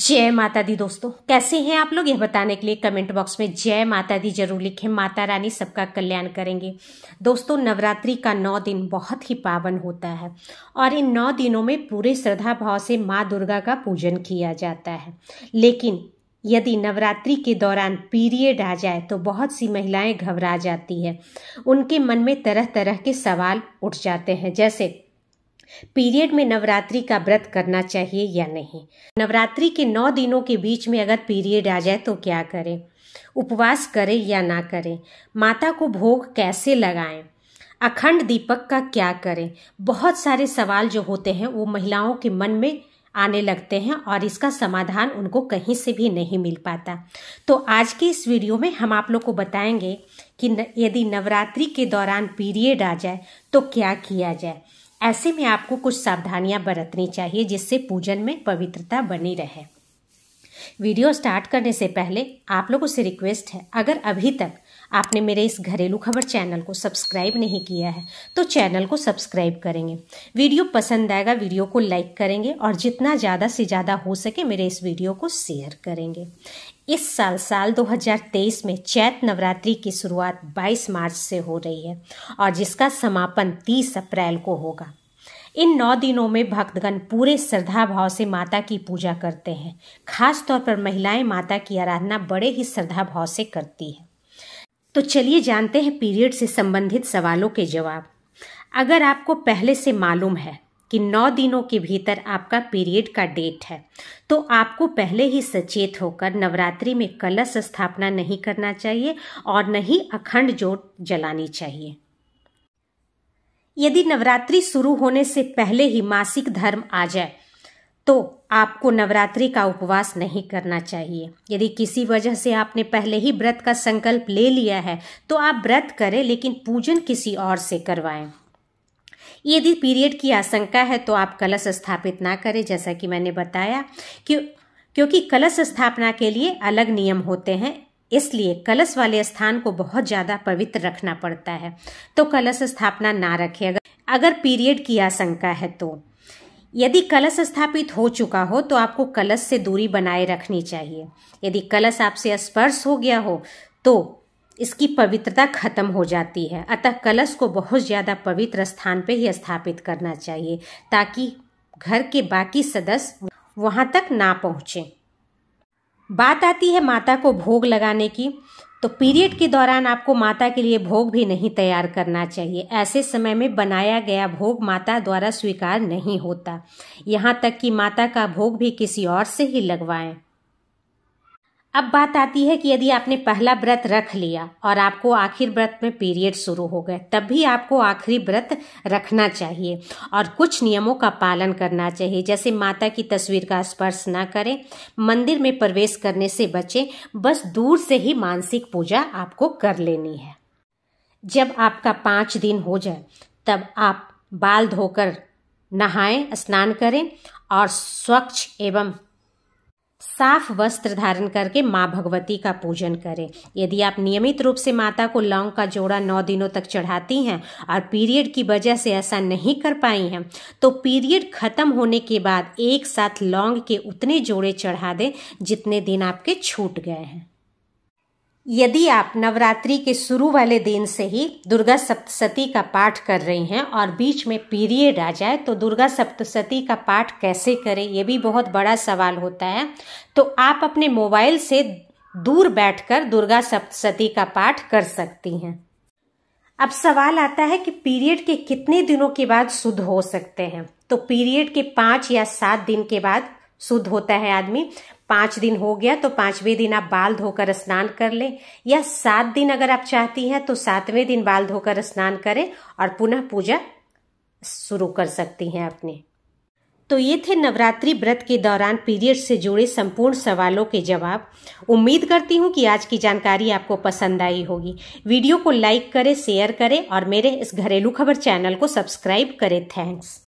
जय माता दी दोस्तों कैसे हैं आप लोग यह बताने के लिए कमेंट बॉक्स में जय माता दी जरूर लिखें माता रानी सबका कल्याण करेंगे दोस्तों नवरात्रि का नौ दिन बहुत ही पावन होता है और इन नौ दिनों में पूरे श्रद्धा भाव से माँ दुर्गा का पूजन किया जाता है लेकिन यदि नवरात्रि के दौरान पीरियड आ जाए तो बहुत सी महिलाएं घबरा जाती है उनके मन में तरह तरह के सवाल उठ जाते हैं जैसे पीरियड में नवरात्रि का व्रत करना चाहिए या नहीं नवरात्रि के नौ दिनों के बीच में अगर पीरियड आ जाए तो क्या करें उपवास करें या ना करें माता को भोग कैसे लगाएं अखंड दीपक का क्या करें बहुत सारे सवाल जो होते हैं वो महिलाओं के मन में आने लगते हैं और इसका समाधान उनको कहीं से भी नहीं मिल पाता तो आज के इस वीडियो में हम आप लोग को बताएंगे कि यदि नवरात्रि के दौरान पीरियड आ जाए तो क्या किया जाए ऐसे में आपको कुछ सावधानियां बरतनी चाहिए जिससे पूजन में पवित्रता बनी रहे वीडियो स्टार्ट करने से पहले आप लोगों से रिक्वेस्ट है अगर अभी तक आपने मेरे इस घरेलू खबर चैनल को सब्सक्राइब नहीं किया है तो चैनल को सब्सक्राइब करेंगे वीडियो पसंद आएगा वीडियो को लाइक करेंगे और जितना ज़्यादा से ज़्यादा हो सके मेरे इस वीडियो को शेयर करेंगे इस साल साल 2023 में चैत नवरात्रि की शुरुआत 22 मार्च से हो रही है और जिसका समापन 30 अप्रैल को होगा इन नौ दिनों में भक्तगण पूरे श्रद्धा भाव से माता की पूजा करते हैं खास तौर पर महिलाएं माता की आराधना बड़े ही श्रद्धा भाव से करती है तो चलिए जानते हैं पीरियड से संबंधित सवालों के जवाब अगर आपको पहले से मालूम है कि नौ दिनों के भीतर आपका पीरियड का डेट है तो आपको पहले ही सचेत होकर नवरात्रि में कलश स्थापना नहीं करना चाहिए और न ही अखंड जोत जलानी चाहिए यदि नवरात्रि शुरू होने से पहले ही मासिक धर्म आ जाए तो आपको नवरात्रि का उपवास नहीं करना चाहिए यदि किसी वजह से आपने पहले ही व्रत का संकल्प ले लिया है तो आप व्रत करें लेकिन पूजन किसी और से करवाएं यदि पीरियड की आशंका है तो आप कलश स्थापित ना करें जैसा कि मैंने बताया कि क्योंकि कलश स्थापना के लिए अलग नियम होते हैं इसलिए कलश वाले स्थान को बहुत ज़्यादा पवित्र रखना पड़ता है तो कलश स्थापना ना रखें अगर अगर पीरियड की आशंका है तो यदि कलश स्थापित हो चुका हो तो आपको कलश से दूरी बनाए रखनी चाहिए यदि कलश आपसे स्पर्श हो गया हो तो इसकी पवित्रता खत्म हो जाती है अतः कलश को बहुत ज़्यादा पवित्र स्थान पर ही स्थापित करना चाहिए ताकि घर के बाकी सदस्य वहां तक ना पहुंचे बात आती है माता को भोग लगाने की तो पीरियड के दौरान आपको माता के लिए भोग भी नहीं तैयार करना चाहिए ऐसे समय में बनाया गया भोग माता द्वारा स्वीकार नहीं होता यहाँ तक कि माता का भोग भी किसी और से ही लगवाएं अब बात आती है कि यदि आपने पहला व्रत रख लिया और आपको आखिर व्रत में पीरियड शुरू हो गए तब भी आपको आखिरी व्रत रखना चाहिए और कुछ नियमों का पालन करना चाहिए जैसे माता की तस्वीर का स्पर्श ना करें मंदिर में प्रवेश करने से बचें बस दूर से ही मानसिक पूजा आपको कर लेनी है जब आपका पाँच दिन हो जाए तब आप बाल धोकर नहाएं स्नान करें और स्वच्छ एवं साफ वस्त्र धारण करके माँ भगवती का पूजन करें यदि आप नियमित रूप से माता को लौंग का जोड़ा नौ दिनों तक चढ़ाती हैं और पीरियड की वजह से ऐसा नहीं कर पाई हैं तो पीरियड खत्म होने के बाद एक साथ लौंग के उतने जोड़े चढ़ा दें जितने दिन आपके छूट गए हैं यदि आप नवरात्रि के शुरू वाले दिन से ही दुर्गा सप्तशती का पाठ कर रही हैं और बीच में पीरियड आ जाए तो दुर्गा सप्तशती का पाठ कैसे करें ये भी बहुत बड़ा सवाल होता है तो आप अपने मोबाइल से दूर बैठकर दुर्गा सप्तशती का पाठ कर सकती हैं अब सवाल आता है कि पीरियड के कितने दिनों के बाद शुद्ध हो सकते हैं तो पीरियड के पाँच या सात दिन के बाद शुद्ध होता है आदमी पांच दिन हो गया तो पांचवें दिन आप बाल धोकर स्नान कर लें या सात दिन अगर आप चाहती हैं तो सातवें दिन बाल धोकर स्नान करें और पुनः पूजा शुरू कर सकती हैं अपने तो ये थे नवरात्रि व्रत के दौरान पीरियड से जुड़े संपूर्ण सवालों के जवाब उम्मीद करती हूँ कि आज की जानकारी आपको पसंद आई होगी वीडियो को लाइक करें शेयर करें और मेरे इस घरेलू खबर चैनल को सब्सक्राइब करें थैंक्स